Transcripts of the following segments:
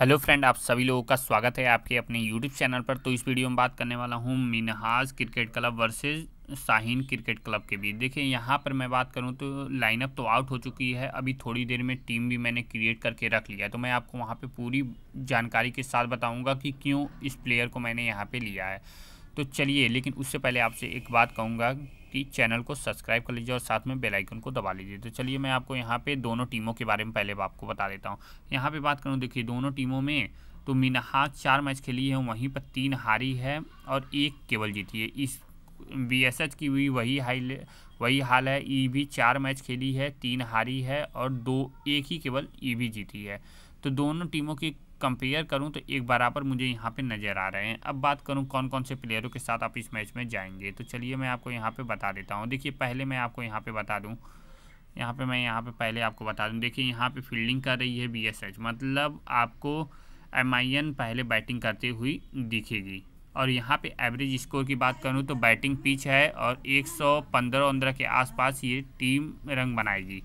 hello friend आप सभी लोगों का स्वागत है आपके अपने यूट्यूब चैनल पर तो इस वीडियो में बात करने वाला हूँ Minhaj cricket club versus Shaheen cricket club के बीच देखिए यहाँ पर मैं बात करूँ तो लाइनअप तो आउट हो चुकी है अभी थोड़ी देर में टीम भी मैंने क्रिएट करके रख लिया तो मैं आपको वहाँ पर पूरी जानकारी के साथ बताऊँगा कि क्यों इस प्लेयर को मैंने यहाँ पर लिया है तो चलिए लेकिन उससे पहले आपसे एक बात कहूँगा इस चैनल को सब्सक्राइब कर लीजिए और साथ में बेलाइकन को दबा लीजिए तो चलिए मैं आपको यहाँ पर दोनों टीमों के बारे में पहले आपको बता देता हूँ यहाँ पर बात करूँ देखिए दोनों टीमों में तो मिनहाज चार मैच खेली है वहीं पर तीन हारी है और एक केवल जीती है इस बी की भी वही हाई वही हाल है ई भी चार मैच खेली है तीन हारी है और दो एक ही केवल ई भी जीती है तो दोनों टीमों की कंपेयर करूं तो एक बराबर मुझे यहाँ पे नज़र आ रहे हैं अब बात करूं कौन कौन से प्लेयरों के साथ आप इस मैच में जाएंगे तो चलिए मैं आपको यहाँ पे बता देता हूँ देखिए पहले मैं आपको यहाँ पे बता दूँ यहाँ पे मैं यहाँ पे पहले आपको बता दूँ देखिए यहाँ पे फील्डिंग कर रही है बी मतलब आपको एम पहले बैटिंग करती हुई दिखेगी और यहाँ पर एवरेज स्कोर की बात करूँ तो बैटिंग पिच है और एक सौ के आसपास ये टीम रंग बनाएगी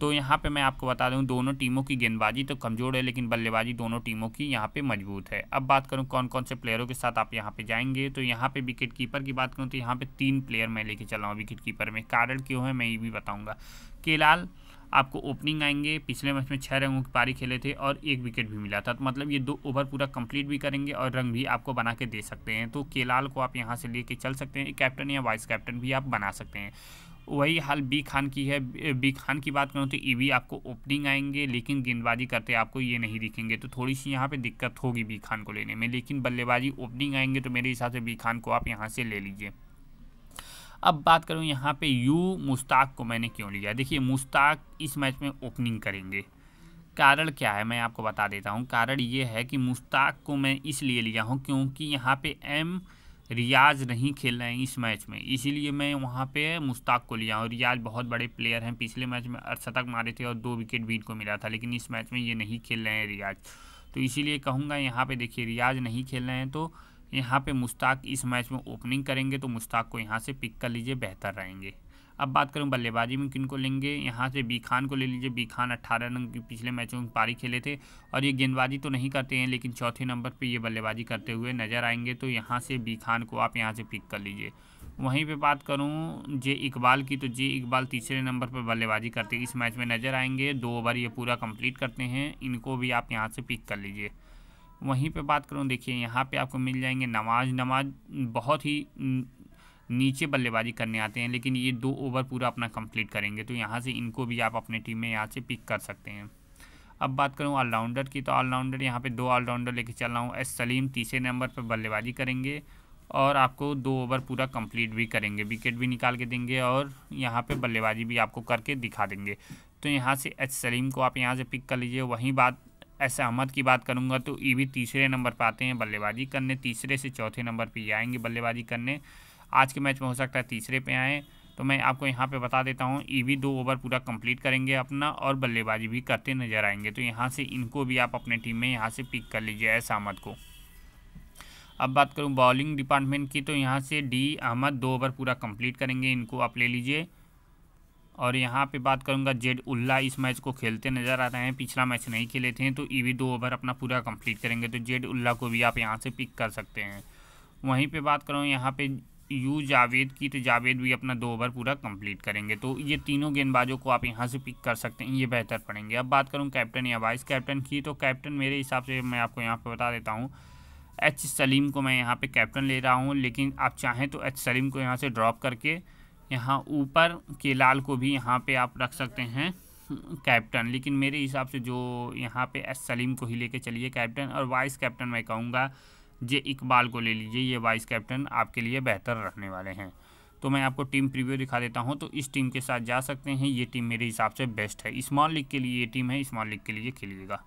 तो यहाँ पे मैं आपको बता दूँ दोनों टीमों की गेंदबाजी तो कमज़ोर है लेकिन बल्लेबाजी दोनों टीमों की यहाँ पे मजबूत है अब बात करूँ कौन कौन से प्लेयरों के साथ आप यहाँ पे जाएंगे तो यहाँ पे विकेट कीपर की बात करूँ तो यहाँ पे तीन प्लेयर मैं लेके चला हूँ विकेट कीपर में कारण क्यों है मैं ये भी बताऊँगा केलाल आपको ओपनिंग आएंगे पिछले मैच में छः रंगों की पारी खेले थे और एक विकेट भी मिला था तो मतलब ये दो ओवर पूरा कंप्लीट भी करेंगे और रंग भी आपको बना के दे सकते हैं तो केलाल को आप यहाँ से लेके चल सकते हैं कैप्टन या वाइस कैप्टन भी आप बना सकते हैं वही हाल बी खान की है बी खान की बात करूँ तो ईवी आपको ओपनिंग आएंगे लेकिन गेंदबाजी करते आपको ये नहीं दिखेंगे तो थोड़ी सी यहाँ पे दिक्कत होगी बी खान को लेने में लेकिन बल्लेबाजी ओपनिंग आएंगे तो मेरे हिसाब से बी खान को आप यहाँ से ले लीजिए अब बात करूँ यहाँ पे यू मुश्ताक को मैंने क्यों लिया देखिए मुश्ताक इस मैच में ओपनिंग करेंगे कारण क्या है मैं आपको बता देता हूँ कारण ये है कि मुश्ताक को मैं इसलिए लिया हूँ क्योंकि यहाँ पे एम रियाज नहीं खेल रहे हैं इस मैच में इसीलिए मैं वहाँ पे मुश्ताक को लिया हूँ रियाज बहुत बड़े प्लेयर हैं पिछले मैच में अड़सतक मारे थे और दो विकेट भी इनको मिला था लेकिन इस मैच में ये नहीं खेल रहे हैं रियाज तो इसीलिए कहूँगा यहाँ पे देखिए रियाज नहीं खेल रहे हैं तो यहाँ पे मुश्ताक इस मैच में ओपनिंग करेंगे तो मुश्ताक को यहाँ से पिक कर लीजिए बेहतर रहेंगे अब बात करूँ बल्लेबाजी में किन को लेंगे यहाँ से बी खान को ले लीजिए बी खान अट्ठारह रन पिछले मैचों में पारी खेले थे और ये गेंदबाजी तो नहीं करते हैं लेकिन चौथे नंबर पर ये बल्लेबाजी करते हुए नज़र आएंगे तो यहाँ से बी खान को आप यहाँ से पिक कर लीजिए वहीं पे बात करूं जे इकबाल की तो जे इकबाल तीसरे नंबर पर बल्लेबाजी करते इस मैच में नज़र आएंगे दो ओवर ये पूरा कंप्लीट करते हैं इनको भी आप यहाँ से पिक कर लीजिए वहीं पे बात करूं देखिए यहाँ पे आपको मिल जाएंगे नमाज नमाज बहुत ही नीचे बल्लेबाजी करने आते हैं लेकिन ये दो ओवर पूरा अपना कंप्लीट करेंगे तो यहाँ से इनको भी आप अपने टीम में यहाँ से पिक कर सकते हैं अब बात करूँ ऑलराउंडर की तो ऑलराउंडर यहाँ पे दो ऑलराउंडर लेके चल रहा हूँ एस सलीम तीसरे नंबर पर बल्लेबाजी करेंगे और आपको दो ओवर पूरा कंप्लीट भी करेंगे विकेट भी निकाल के देंगे और यहाँ पे बल्लेबाजी भी आपको करके दिखा देंगे तो यहाँ से एच सलीम को आप यहाँ से पिक कर लीजिए वहीं बात एस अहमद की बात करूँगा तो ये भी तीसरे नंबर पर आते हैं बल्लेबाजी करने तीसरे से चौथे नंबर पर ये आएंगे बल्लेबाजी करने आज के मैच में हो सकता है तीसरे पे आएँ तो मैं आपको यहाँ पे बता देता हूँ ये भी दो ओवर पूरा कंप्लीट करेंगे अपना और बल्लेबाजी भी करते नजर आएंगे तो यहाँ से इनको भी आप अपने टीम में यहाँ से पिक कर लीजिए ऐस अहमद को अब बात करूँ बॉलिंग डिपार्टमेंट की तो यहाँ से डी अहमद दो ओवर पूरा कंप्लीट करेंगे इनको आप ले लीजिए और यहाँ पे बात करूँगा जेड उल्ला इस मैच को खेलते नज़र आ रहे हैं पिछला मैच नहीं खेले थे तो ई भी दो ओवर अपना पूरा कम्प्लीट करेंगे तो जेड उल्ला को भी आप यहाँ से पिक कर सकते हैं वहीं पे बात करूँ यहाँ पे यू जावेद की तो जावेद भी अपना दो ओवर पूरा कंप्लीट करेंगे तो ये तीनों गेंदबाजों को आप यहाँ से पिक कर सकते हैं ये बेहतर पड़ेंगे अब बात करूँ कैप्टन या वाइस कैप्टन की तो कैप्टन मेरे हिसाब से मैं आपको यहाँ पर बता देता हूँ एच सलीम को मैं यहाँ पर कैप्टन ले रहा हूँ लेकिन आप चाहें तो एच सलीम को यहाँ से ड्रॉप करके यहाँ ऊपर के लाल को भी यहाँ पर आप रख सकते हैं कैप्टन लेकिन मेरे हिसाब से जो यहाँ पे एस सलीम को ही लेके चलिए कैप्टन और वाइस कैप्टन मैं कहूँगा जे इकबाल को ले लीजिए ये वाइस कैप्टन आपके लिए बेहतर रहने वाले हैं तो मैं आपको टीम प्रीव्यू दिखा देता हूँ तो इस टीम के साथ जा सकते हैं ये टीम मेरे हिसाब से बेस्ट है स्मॉल लीग के लिए ये टीम है स्मॉल लीग के लिए खेलिएगा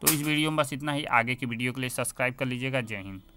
तो इस वीडियो में बस इतना ही आगे की वीडियो के लिए सब्सक्राइब कर लीजिएगा जय हिंद